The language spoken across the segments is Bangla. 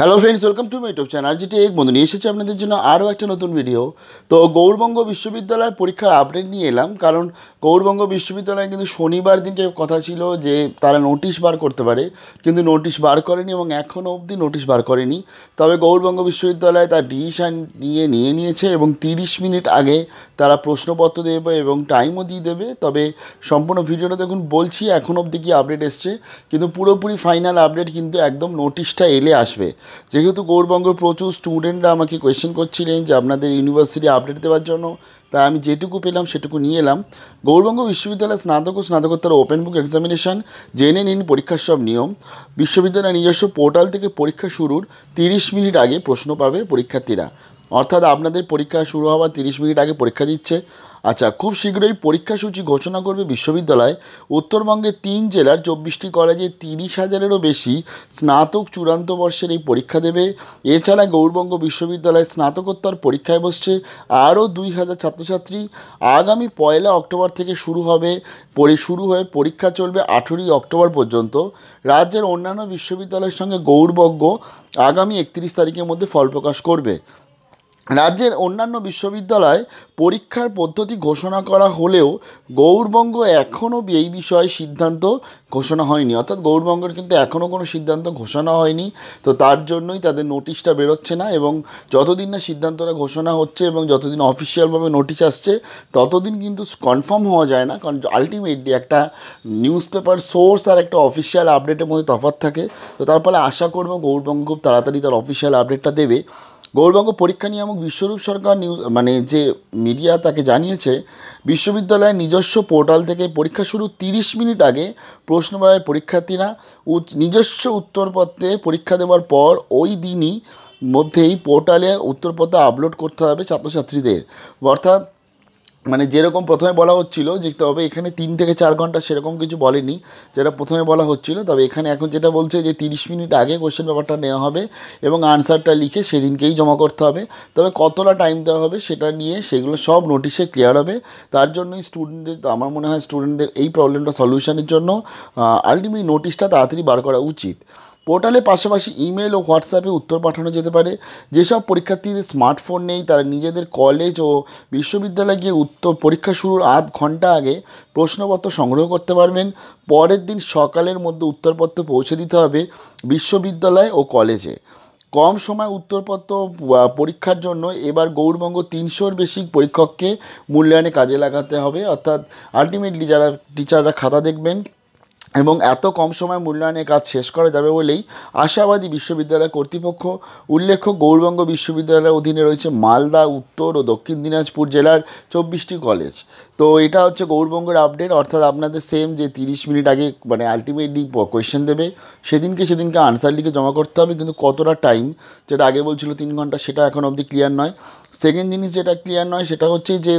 hello friends welcome to my YouTube channel যেটি এক বন্ধু নিয়ে এসেছি আপনাদের জন্য আরও একটা নতুন ভিডিও তো গৌরবঙ্গ বিশ্ববিদ্যালয়ের পরীক্ষার আপডেট নিয়ে এলাম কারণ গৌরবঙ্গ বিশ্ববিদ্যালয়ে কিন্তু শনিবার দিনকে কথা ছিল যে তারা নোটিশ বার করতে পারে কিন্তু নোটিশ বার করেনি এবং এখনও অবধি নোটিশ বার করেনি তবে গৌরবঙ্গ বিশ্ববিদ্যালয় তার ডিসিশান নিয়ে নিয়ে নিয়েছে এবং তিরিশ মিনিট আগে তারা প্রশ্নপত্র দেবে এবং টাইমও দিয়ে দেবে তবে সম্পূর্ণ ভিডিওটা দেখুন বলছি এখন অবধি কি আপডেট এসছে কিন্তু পুরোপুরি ফাইনাল আপডেট কিন্তু একদম নোটিশটা এলে আসবে যেহেতু গৌরবঙ্গ প্রচুর স্টুডেন্টরা আমাকে কোয়েশ্চেন করছিলেন যে আপনাদের ইউনিভার্সিটি আপডেট দেওয়ার জন্য তাই আমি যেটুকু পেলাম সেটুকু নিয়ে এলাম গৌরবঙ্গ বিশ্ববিদ্যালয়ের স্নাতক ও স্নাতকোত্তর ওপেন বুক এক্সামিনেশান জেনে নিন পরীক্ষার সব নিয়ম বিশ্ববিদ্যালয়ের নিজস্ব পোর্টাল থেকে পরীক্ষা শুরুর তিরিশ মিনিট আগে প্রশ্ন পাবে পরীক্ষার্থীরা অর্থাৎ আপনাদের পরীক্ষা শুরু হওয়ার তিরিশ মিনিট আগে পরীক্ষা দিচ্ছে আচ্ছা খুব শীঘ্রই পরীক্ষাসূচি ঘোষণা করবে বিশ্ববিদ্যালয় উত্তরবঙ্গের তিন জেলার চব্বিশটি কলেজে তিরিশ হাজারেরও বেশি স্নাতক চূড়ান্ত বর্ষের এই পরীক্ষা দেবে এছাড়া গৌরবঙ্গ বিশ্ববিদ্যালয়ে স্নাতকোত্তর পরীক্ষায় বসছে আরও দুই হাজার ছাত্রছাত্রী আগামী পয়লা অক্টোবর থেকে শুরু হবে পরে শুরু হয়ে পরীক্ষা চলবে আঠেরোই অক্টোবর পর্যন্ত রাজ্যের অন্যান্য বিশ্ববিদ্যালয়ের সঙ্গে গৌরবঙ্গ আগামী একত্রিশ তারিখের মধ্যে ফল প্রকাশ করবে রাজ্যের অন্যান্য বিশ্ববিদ্যালয় পরীক্ষার পদ্ধতি ঘোষণা করা হলেও গৌরবঙ্গ এখনও এই বিষয়ে সিদ্ধান্ত ঘোষণা হয়নি অর্থাৎ গৌরবঙ্গের কিন্তু এখনও কোনো সিদ্ধান্ত ঘোষণা হয়নি তো তার জন্যই তাদের নোটিশটা বেরোচ্ছে না এবং যতদিন না সিদ্ধান্তটা ঘোষণা হচ্ছে এবং যতদিন অফিসিয়ালভাবে নোটিশ আসছে ততদিন কিন্তু কনফার্ম হওয়া যায় না কারণ আলটিমেটলি একটা নিউজ পেপার সোর্স আর একটা অফিসিয়াল আপডেটের মধ্যে তফাৎ থাকে তো তার ফলে আশা করবো গৌরবঙ্গ খুব তাড়াতাড়ি তার অফিসিয়াল আপডেটটা দেবে গৌরবঙ্গ পরীক্ষা নিয়ামক বিশ্বরূপ সরকার নিউজ মানে যে মিডিয়া তাকে জানিয়েছে বিশ্ববিদ্যালয়ের নিজস্ব পোর্টাল থেকে পরীক্ষা শুরু তিরিশ মিনিট আগে প্রশ্নবায়ের পরীক্ষার্থীরা নিজস্ব উত্তরপত্রে পরীক্ষা দেওয়ার পর ওই দিনই মধ্যেই পোর্টালে উত্তরপত্র আপলোড করতে হবে ছাত্রছাত্রীদের অর্থাৎ মানে যেরকম প্রথমে বলা হচ্ছিল যে তবে এখানে তিন থেকে চার ঘন্টা সেরকম কিছু বলেনি যেটা প্রথমে বলা হচ্ছিল তবে এখানে এখন যেটা বলছে যে তিরিশ মিনিট আগে কোশ্চেন পেপারটা নেওয়া হবে এবং আনসারটা লিখে সেদিনকেই জমা করতে হবে তবে কতটা টাইম দেওয়া হবে সেটা নিয়ে সেগুলো সব নোটিশে ক্লিয়ার হবে তার জন্যই স্টুডেন্টদের আমার মনে হয় স্টুডেন্টদের এই প্রবলেমটা সলিউশনের জন্য আলটিমেট নোটিশটা তাড়াতাড়ি বার করা উচিত পোর্টালে পাশাপাশি ইমেল ও হোয়াটসঅ্যাপে উত্তর পাঠানো যেতে পারে যেসব পরীক্ষার্থীদের স্মার্টফোন নেই তারা নিজেদের কলেজ ও বিশ্ববিদ্যালয়ে গিয়ে উত্তর পরীক্ষা শুরুর আধ ঘন্টা আগে প্রশ্নপত্র সংগ্রহ করতে পারবেন পরের দিন সকালের মধ্যে উত্তরপত্র পৌঁছে দিতে হবে বিশ্ববিদ্যালয় ও কলেজে কম সময় উত্তরপত্র পরীক্ষার জন্য এবার গৌরবঙ্গ তিনশোর বেশি পরীক্ষককে মূল্যায়নে কাজে লাগাতে হবে অর্থাৎ আলটিমেটলি যারা টিচাররা খাতা দেখবেন এবং এত কম সময় মূল্যায়নের কাজ শেষ করা যাবে বলেই আশাবাদী বিশ্ববিদ্যালয় কর্তৃপক্ষ উল্লেখ্য গৌরবঙ্গ বিশ্ববিদ্যালয়ের অধীনে রয়েছে মালদা উত্তর ও দক্ষিণ দিনাজপুর জেলার চব্বিশটি কলেজ তো এটা হচ্ছে গৌরবঙ্গের আপডেট অর্থাৎ আপনাদের সেম যে তিরিশ মিনিট আগে মানে আলটিমেটলি কোয়েশ্চেন দেবে সেদিনকে সেদিনকে আনসার লিখে জমা করতে হবে কিন্তু কতটা টাইম যেটা আগে বলছিল তিন ঘন্টা সেটা এখন অবধি ক্লিয়ার নয় সেকেন্ড জিনিস যেটা ক্লিয়ার নয় সেটা হচ্ছে যে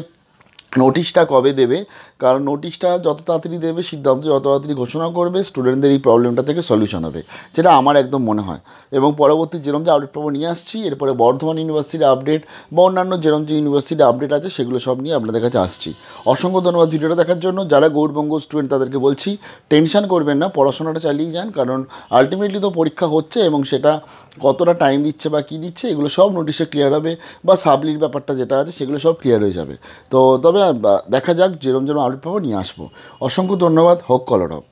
নোটিশটা কবে দেবে কারণ নোটিশটা যত তাড়াতাড়ি দেবে সিদ্ধান্ত যত তাড়াতাড়ি ঘোষণা করবে স্টুডেন্টদের এই প্রবলেমটা থেকে সলিউশন হবে যেটা আমার একদম মনে হয় এবং পরবর্তী যেরম যে আপডেট পাবো নিয়ে আসছি এরপরে বর্ধমান ইউনিভার্সিটির আপডেট বা অন্যান্য যেরম যে ইউনিভার্সিটির আপডেট আছে সেগুলো সব নিয়ে আপনাদের কাছে আসছি অসংখ্য ধন্যবাদ ভিডিওটা দেখার জন্য যারা গৌরবঙ্গ স্টুডেন্ট তাদেরকে বলছি টেনশন করবেন না পড়াশোনাটা চালিয়ে যান কারণ আলটিমেটলি তো পরীক্ষা হচ্ছে এবং সেটা কতটা টাইম দিচ্ছে বা কী দিচ্ছে এগুলো সব নোটিশে ক্লিয়ার হবে বা সাবলির ব্যাপারটা যেটা আছে সেগুলো সব ক্লিয়ার হয়ে যাবে তো তবে তবে দেখা যাক যেরম যেরম আপডেট পাবো নিয়ে আসবো অসংখ্য ধন্যবাদ হোক কলরব